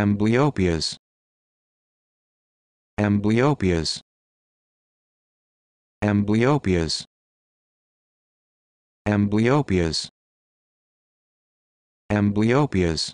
Amblyopias. Amblyopias. Amblyopias. Amblyopias. Amblyopias.